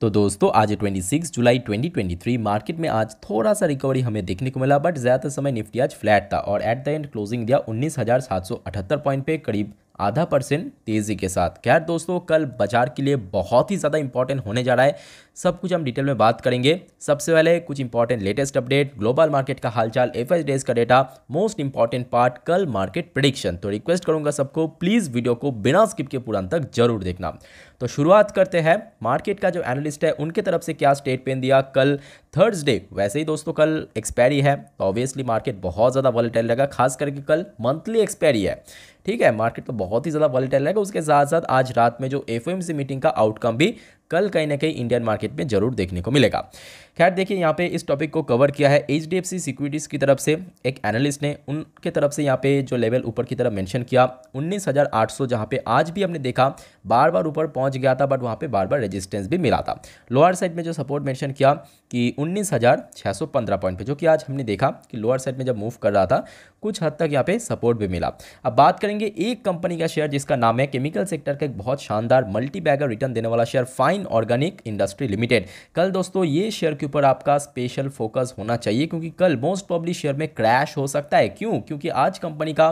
तो दोस्तों आज 26 जुलाई 2023 मार्केट में आज थोड़ा सा रिकवरी हमें देखने को मिला बट ज़्यादातर समय निफ्टी आज फ्लैट था और एट द एंड क्लोजिंग दिया 19,778 पॉइंट पे करीब आधा परसेंट तेज़ी के साथ खैर दोस्तों कल बाजार के लिए बहुत ही ज़्यादा इंपॉर्टेंट होने जा रहा है सब कुछ हम डिटेल में बात करेंगे सबसे पहले कुछ important latest update global market का हालचाल एफ एच डेज का डेटा मोस्ट इंपॉर्टेंट पार्ट कल मार्केट प्रडिक्शन तो रिक्वेस्ट करूंगा सबको प्लीज़ वीडियो को बिना स्किप के पूरा तक जरूर देखना तो शुरुआत करते हैं मार्केट का जो एनालिस्ट है उनके तरफ से क्या स्टेटमेंट दिया कल थर्सडे वैसे ही दोस्तों कल एक्सपायरी है तो ऑब्वियसली मार्केट बहुत ज़्यादा वॉलीटाइल रहेगा खास करके कल मंथली एक्सपायरी है ठीक है मार्केट तो बहुत ही ज़्यादा वॉलीटाइल रहेगा उसके साथ साथ आज रात में जो एफ मीटिंग का आउटकम भी कल कहीं ना कहीं इंडियन मार्केट में जरूर देखने को मिलेगा खैर देखिए यहाँ पे इस टॉपिक को कवर किया है H D F C securities की तरफ से एक एनालिस्ट ने उनके तरफ से यहाँ पे जो लेवल ऊपर की तरफ मेंशन किया 19,800 जहाँ पे आज भी हमने देखा बार बार ऊपर पहुँच गया था बट वहाँ पे बार बार रेजिस्टेंस भी मिला था लोअर साइड में जो सपोर्ट मेंशन किया कि पंद्रह पॉइंट पे जो कि आज हमने देखा कि लोअर साइड में जब मूव कर रहा था कुछ हद तक यहाँ पे सपोर्ट भी मिला अब बात करेंगे एक कंपनी का शेयर जिसका नाम है केमिकल सेक्टर का एक बहुत शानदार मल्टी बैगर रिटर्न देने वाला share fine organic industry limited कल दोस्तों ये शेयर के ऊपर आपका स्पेशल फोकस होना चाहिए क्योंकि कल मोस्ट प्रॉब्ली शेयर में क्रैश हो सकता है क्यों क्योंकि आज कंपनी का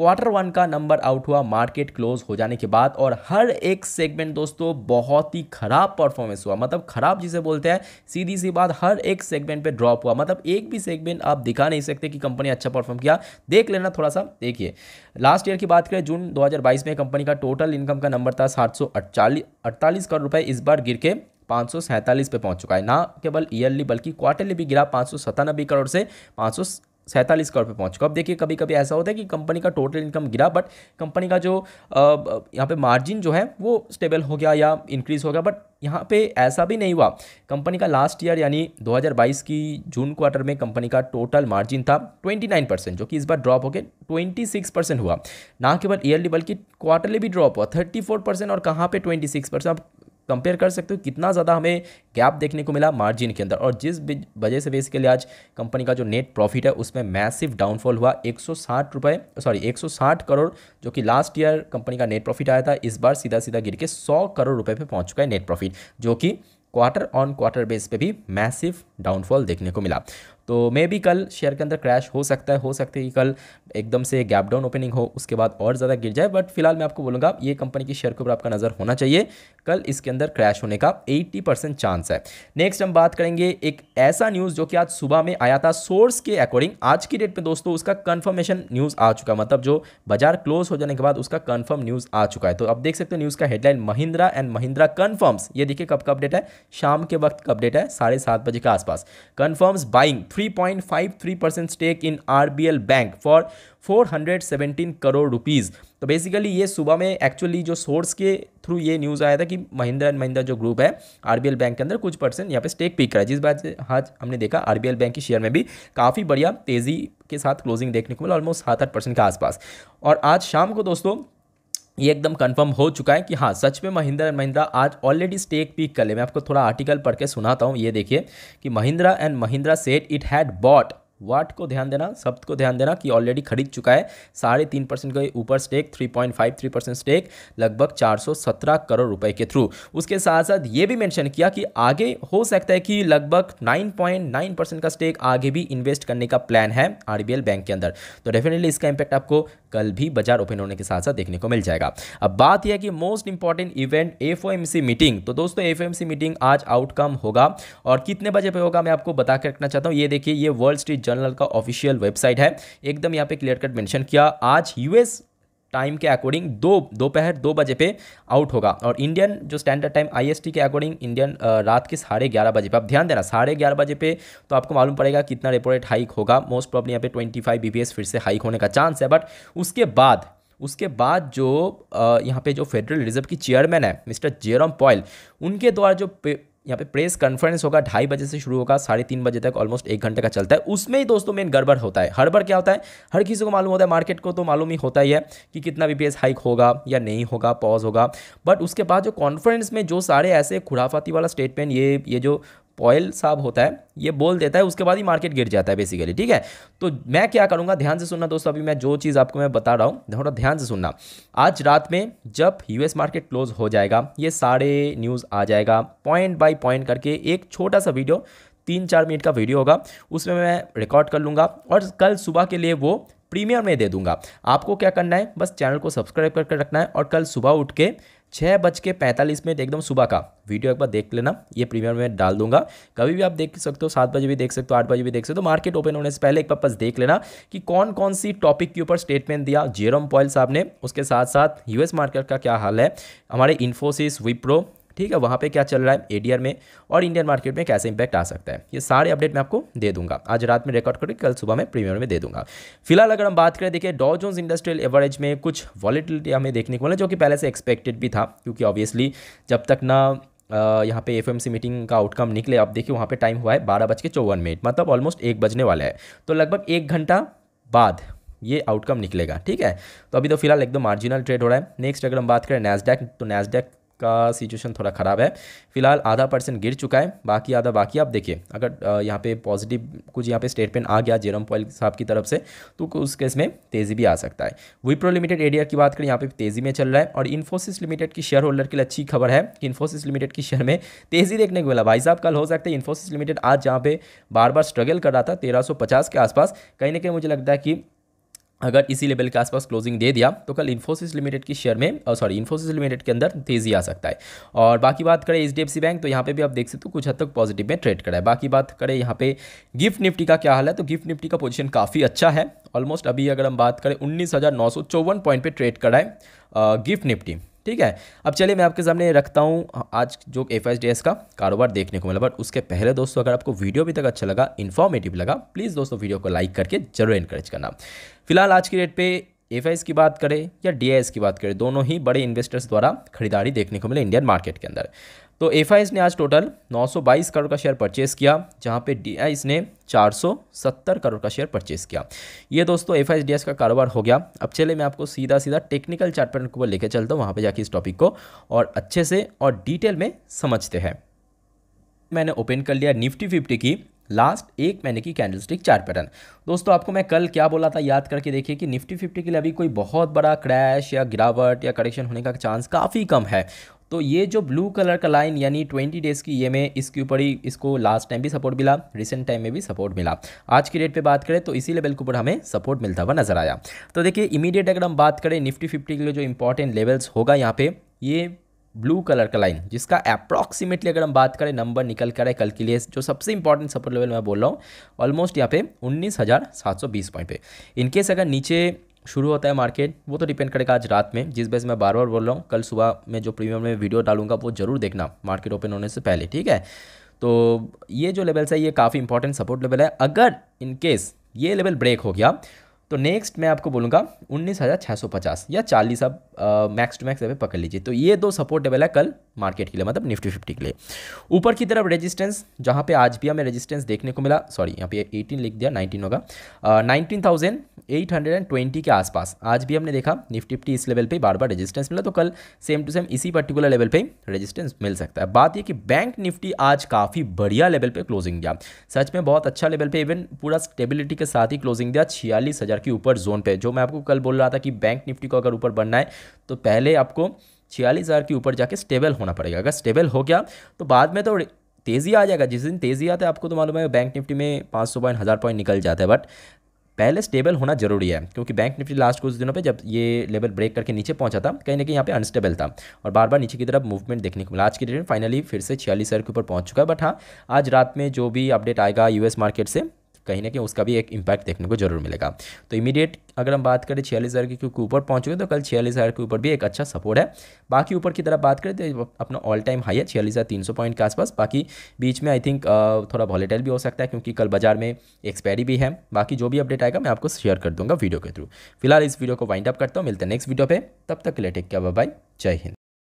क्वार्टर वन का नंबर आउट हुआ मार्केट क्लोज हो जाने के बाद और हर एक सेगमेंट दोस्तों बहुत ही खराब परफॉर्मेंस हुआ मतलब खराब जिसे बोलते हैं सीधी सी बात हर एक सेगमेंट पे ड्रॉप हुआ मतलब एक भी सेगमेंट आप दिखा नहीं सकते कि कंपनी अच्छा परफॉर्म किया देख लेना थोड़ा सा देखिए लास्ट ईयर की बात करें जून 2022 में कंपनी का टोटल इनकम का नंबर था सात सौ अड़तालीस करोड़ रुपए इस बार गिर के पाँच सौ सैंतालीस पे पहुंच चुका है ना केवल ईयरली बल्कि क्वार्टरली भी गिरा पाँच सौ करोड़ से पाँच सौ सैंतालीस करोड़ पे पहुंच गया अब देखिए कभी कभी ऐसा होता है कि कंपनी का टोटल इनकम गिरा बट कंपनी का जो यहाँ पे मार्जिन जो है वो स्टेबल हो गया या इंक्रीज़ हो गया बट यहाँ पे ऐसा भी नहीं हुआ कंपनी का लास्ट ईयर यानी 2022 की जून क्वार्टर में कंपनी का टोटल मार्जिन था 29 परसेंट जो कि इस बार ड्रॉप होकर 26 परसेंट हुआ ना केवल ईयरली बल्कि क्वार्टरली भी ड्रॉप हुआ 34 परसेंट और कहाँ पे 26 परसेंट कंपेयर कर सकते हो कितना ज़्यादा हमें गैप देखने को मिला मार्जिन के अंदर और जिस वजह से बेसिकली आज कंपनी का जो नेट प्रॉफिट है उसमें मैसिव डाउनफॉल हुआ एक सौ सॉरी एक करोड़ जो कि लास्ट ईयर कंपनी का नेट प्रॉफिट आया था इस बार सीधा सीधा गिर के सौ करोड़ रुपये पर पहुँच चुका है नेट प्रॉफिट जो कि क्वार्टर ऑन क्वार्टर बेस पे भी मैसिव डाउनफॉल देखने को मिला तो मे भी कल शेयर के अंदर क्रैश हो सकता है हो सकता है कि कल एकदम से गैप डाउन ओपनिंग हो उसके बाद और ज़्यादा गिर जाए बट फिलहाल मैं आपको बोलूँगा ये कंपनी की शेयर के ऊपर आपका नज़र होना चाहिए कल इसके अंदर क्रैश होने का एट्टी चांस है नेक्स्ट हम बात करेंगे एक ऐसा न्यूज़ जो कि आज सुबह में आया था सोर्स के अकॉर्डिंग आज की डेट में दोस्तों उसका कन्फर्मेशन न्यूज़ आ चुका मतलब जो बाजार क्लोज हो जाने के बाद उसका कन्फर्म न्यूज़ आ चुका है तो अब देख सकते हो न्यूज़ का headline Mahindra and Mahindra confirms ये देखिए कब का अपडेट है शाम के वक्त का अपडेट है साढ़े सात बजे के आसपास confirms buying 3.53 percent stake in RBL bank for 417 crore rupees तो बेसिकली ये सुबह में एक्चुअली जो सोर्स के थ्रू ये न्यूज़ आया था कि महिंद्रा एंड महिंद्रा जो ग्रुप है आरबीएल बैंक के अंदर कुछ परसेंट यहाँ पे स्टेक पिक करा जिस बात से आज हमने देखा आरबीएल बैंक के शेयर में भी काफ़ी बढ़िया तेज़ी के साथ क्लोजिंग देखने को मिला ऑलमोस्ट सात आठ परसेंट के आसपास और आज शाम को दोस्तों ये एकदम कंफर्म हो चुका है कि हाँ सच में महिंद्रा एंड महिंद्रा आज ऑलरेडी स्टेक पिक कर ले मैं आपको थोड़ा आर्टिकल पढ़ के सुनाता हूँ ये देखिए कि Mahindra and Mahindra said it had bought what को ध्यान देना शब्द को ध्यान देना कि ऑलरेडी खरीद चुका है साढ़े तीन परसेंट का ऊपर stake three point five three percent stake लगभग चार सौ सत्रह करोड़ रुपए के थ्रू उसके साथ साथ ये भी मेंशन किया कि आगे हो सकता है कि लगभग नाइन पॉइंट नाइन परसेंट का स्टेक आगे भी इन्वेस्ट करने का प्लान है आर बैंक के अंदर तो डेफिनेटली इसका इम्पैक्ट आपको कल भी बाजार ओपन होने के साथ साथ देखने को मिल जाएगा अब बात यह कि most important event F meeting तो दोस्तों एफ मीटिंग आज आउटकम होगा और कितने बजे पे होगा मैं आपको बता के रखना चाहता हूँ ये देखिए ये वर्ल्ड स्ट्रीट जर्नल का ऑफिशियल वेबसाइट है एकदम यहाँ पे क्लियर कट मेंशन किया आज यूएस टाइम के अकॉर्डिंग दो दोपहर दो बजे पे आउट होगा और इंडियन जो स्टैंडर्ड टाइम आईएसटी के अकॉर्डिंग इंडियन रात के साढ़े ग्यारह बजे पे आप ध्यान देना साढ़े ग्यारह बजे पे तो आपको मालूम पड़ेगा कितना रेपो रेट हाइक होगा मोस्ट प्रॉब्लम यहाँ पे ट्वेंटी फाइव बी फिर से हाइक होने का चांस है बट उसके बाद उसके बाद जो यहाँ पे जो फेडरल रिजर्व की चेयरमैन है मिस्टर जेरम पॉयल उनके द्वारा जो यहाँ पे प्रेस कॉन्फ्रेंस होगा ढाई बजे से शुरू होगा साढ़े तीन बजे तक ऑलमोस्ट एक घंटे का चलता है उसमें ही दोस्तों मेन गड़बड़ होता है हड़बड़ क्या होता है हर किसी को मालूम होता है मार्केट को तो मालूम ही होता ही है कि कितना भी बी हाइक होगा या नहीं होगा पॉज होगा बट उसके बाद जो कॉन्फ्रेंस में जो सारे ऐसे खुराफाती वाला स्टेटमेंट ये ये जो पॉयल साहब होता है ये बोल देता है उसके बाद ही मार्केट गिर जाता है बेसिकली ठीक है तो मैं क्या करूँगा ध्यान से सुनना दोस्तों अभी मैं जो चीज़ आपको मैं बता रहा हूँ थोड़ा ध्यान से सुनना आज रात में जब यूएस मार्केट क्लोज हो जाएगा ये सारे न्यूज़ आ जाएगा पॉइंट बाई पॉइंट करके एक छोटा सा वीडियो तीन चार मिनट का वीडियो होगा उसमें मैं रिकॉर्ड कर लूँगा और कल सुबह के लिए वो प्रीमियर में दे दूंगा आपको क्या करना है बस चैनल को सब्सक्राइब करके रखना है और कल सुबह उठ के छः बज के पैंतालीस मिनट एकदम सुबह का वीडियो एक बार देख लेना ये प्रीमियर में डाल दूंगा कभी भी आप देख सकते हो सात बजे भी देख सकते हो आठ बजे भी देख सकते हो मार्केट तो ओपन होने से पहले एक बार बस देख लेना कि कौन कौन सी टॉपिक के ऊपर स्टेटमेंट दिया जेरोम पॉयल साहब ने उसके साथ साथ यूएस मार्केट का क्या हाल है हमारे इन्फोसिस विप्रो ठीक है वहाँ पे क्या चल रहा है एडीआर में और इंडियन मार्केट में कैसे इंपैक्ट आ सकता है ये सारे अपडेट मैं आपको दे दूंगा आज रात में रिकॉर्ड करके कल सुबह में प्रीमियर में दे दूंगा फिलहाल अगर हम बात करें देखिए डॉ जोन्स इंडस्ट्रियल एवरेज में कुछ वॉलिटिलिटी हमें देखने को मिले जो कि पहले से एक्सपेक्टेड भी था क्योंकि ऑब्वियसली जब तक ना यहाँ पे एफ मीटिंग का आउटकम निकले आप देखिए वहाँ पर टाइम हुआ है बारह बज के चौवन मिनट मतलब ऑलमोस्ट एक बजने वाला है तो लगभग एक घंटा बाद ये आउटकम निकलेगा ठीक है तो अभी तो फिलहाल एकदम मार्जिनल ट्रेड हो रहा है नेक्स्ट अगर हम बात करें नैसडैक तो नैसडैक का सिचुएशन थोड़ा ख़राब है फिलहाल आधा परसेंट गिर चुका है बाकी आधा बाकी आप देखिए अगर यहाँ पे पॉजिटिव कुछ यहाँ पे स्टेटमेंट आ गया जेरम पॉइल साहब की तरफ से तो उस केस में तेज़ी भी आ सकता है विप्रो लिमिटेड एडियर की बात करें यहाँ पे तेज़ी में चल रहा है और इन्फोसिस लिमिटेड की शेयर होल्डर के लिए अच्छी खबर है कि इन्फोसिस लिमिटेड की शेयर में तेज़ी देखने को मिला भाई साहब कल हो सकता है इन्फोसिस लिमिटेड आज जहाँ पे बार बार स्ट्रगल कर रहा था तेरह के आसपास कहीं ना कहीं मुझे लगता है कि अगर इसी लेवल के आसपास क्लोजिंग दे दिया तो कल इन्फोसिस लिमिटेड की शेयर में सॉरी इन्फोसिस लिमिटेड के अंदर तेजी आ सकता है और बाकी बात करें एच डी बैंक तो यहाँ पे भी आप देख सकते हो कुछ हद तक पॉजिटिव में ट्रेड करा है बाकी बात करें यहाँ पे गिफ्ट निफ्टी का क्या हाल है तो गिफ्ट निफ्टी का पोजीशन काफ़ी अच्छा है ऑलमोस्ट अभी अगर हम बात करें उन्नीस पॉइंट पर ट्रेड करा है गिफ्ट निफ्टी ठीक है अब चलिए मैं आपके सामने रखता हूँ आज जो एफ एस का कारोबार देखने को मिला बट उसके पहले दोस्तों अगर आपको वीडियो अभी तक अच्छा लगा इन्फॉर्मेटिव लगा प्लीज़ दोस्तों वीडियो को लाइक करके जरूर इंकरेज करना फिलहाल आज की डेट पे एफ की बात करें या डी की बात करें दोनों ही बड़े इन्वेस्टर्स द्वारा खरीदारी देखने को मिले इंडियन मार्केट के अंदर तो एफ ने आज टोटल 922 करोड़ का शेयर परचेस किया जहां पे डी ने 470 करोड़ का शेयर परचेस किया ये दोस्तों एफ आई का कारोबार हो गया अब चले मैं आपको सीधा सीधा टेक्निकल चार्ट पैटर्न को लेकर चलता हूँ वहाँ पर जाके इस टॉपिक को और अच्छे से और डिटेल में समझते हैं मैंने ओपन कर लिया निफ्टी फिफ्टी की लास्ट एक महीने की कैंडलस्टिक चार पैटर्न दोस्तों आपको मैं कल क्या बोला था याद करके देखिए कि निफ्टी फिफ्टी के लिए अभी कोई बहुत बड़ा क्रैश या गिरावट या करेक्शन होने का चांस काफ़ी कम है तो ये जो ब्लू कलर का लाइन यानी ट्वेंटी डेज़ की ये में इसके ऊपर ही इसको लास्ट टाइम भी सपोर्ट मिला रिसेंट टाइम में भी सपोर्ट मिला आज की डेट पे बात करें तो इसी लेवल के ऊपर हमें सपोर्ट मिलता हुआ नजर आया तो देखिए इमीडिएट अगर हम बात करें निफ्टी फिफ्टी के लिए जो इंपॉर्टेंट लेवल्स होगा यहाँ पे ये ब्लू कलर का लाइन जिसका अप्रॉक्सीमेटली अगर हम बात करें नंबर निकल कर है कल के लिए जो सबसे इंपॉर्टेंट सपोर्ट लेवल मैं बोल रहा हूँ ऑलमोस्ट यहाँ पे उन्नीस हज़ार सात सौ बीस पॉइंट पे इनकेस अगर नीचे शुरू होता है मार्केट वो तो डिपेंड करेगा आज रात में जिस बेस मैं बार बार बोल रहा हूँ कल सुबह मैं जो प्रीमियम में वीडियो डालूंगा वो ज़रूर देखना मार्केट ओपन होने से पहले ठीक है तो ये जो लेवल्स है ये काफ़ी इंपॉर्टेंट सपोर्ट लेवल है अगर इनकेस ये लेवल ब्रेक हो गया तो नेक्स्ट मैं आपको बोलूँगा उन्नीस हज़ार छः सौ पचास या चालीस अब मैक्स टू मैक्स अभी पकड़ लीजिए तो ये दो सपोर्टेबल है कल मार्केट के लिए मतलब निफ्टी फिफ्टी के लिए ऊपर की तरफ रेजिस्टेंस जहाँ पे आज भी हमें रेजिस्टेंस देखने को मिला सॉरी यहाँ पे 18 लिख दिया 19 होगा nineteen thousand eight hundred and twenty के आसपास आज भी हमने देखा निफ्टी फिफ्टी इस लेवल पर बार बार रजिस्टेंस मिला तो कल सेम टू सेम इसी पर्टिकुलर लेवल पर रजिस्टेंस मिल सकता है बात यह कि बैंक निफ्टी आज काफ़ी बढ़िया लेवल पर क्लोजिंग दिया सच में बहुत अच्छा लेवल पर इवन पूरा स्टेबिलिटी के साथ ही क्लोजिंग दिया छियालीस हज़ार के ऊपर जोन पे जो मैं आपको कल बोल रहा था कि बैंक निफ्टी को अगर ऊपर बढ़ना है तो पहले आपको छियालीस हज़ार के ऊपर जाके स्टेबल होना पड़ेगा अगर स्टेबल हो गया तो बाद में तो तेज़ी आ जाएगा जिस दिन तेज़ी आता है आपको तो मालूम है बैंक निफ्टी में पाँच सौ पॉइंट हज़ार पॉइंट निकल जाता है बट पहले स्टेबल होना जरूरी है क्योंकि बैंक निफ्टी लास्ट कुछ दिनों पे जब ये लेवल ब्रेक करके नीचे पहुंचा था कहीं ना कहीं यहाँ पे अनस्टेबल था और बार बार नीचे की तरफ मूवमेंट देखने को मिला आज की डेट में फाइनली फिर से छियालीस हज़ार के ऊपर पहुंच चुका है बट हाँ आज रात में जो भी अपडेट आएगा यूएस मार्केट से कहीं ना कहीं उसका भी एक इम्पैक्ट देखने को जरूर मिलेगा तो इमीडिएट अगर हम बात करें छियालीस हज़ार के ऊपर गए तो कल छियालीस हज़ार के ऊपर भी एक अच्छा सपोर्ट है बाकी ऊपर की तरफ बात करें तो अपना ऑल टाइम हाई है छियालीस हज़ार तीन सौ पॉइंट के आसपास बाकी बीच में आई थिंक थोड़ा वॉलेटाइल भी हो सकता है क्योंकि कल बाजार में एक्सपायरी भी है बाकी जो भी अपडेट आएगा मैं आपको शेयर कर दूंगा वीडियो के थ्रू फिलहाल इस वीडियो को वाइंड अप करता हूँ मिलते हैं नेक्स्ट वीडियो पर तब तक के लिए टेक क्या बाय जय हिंद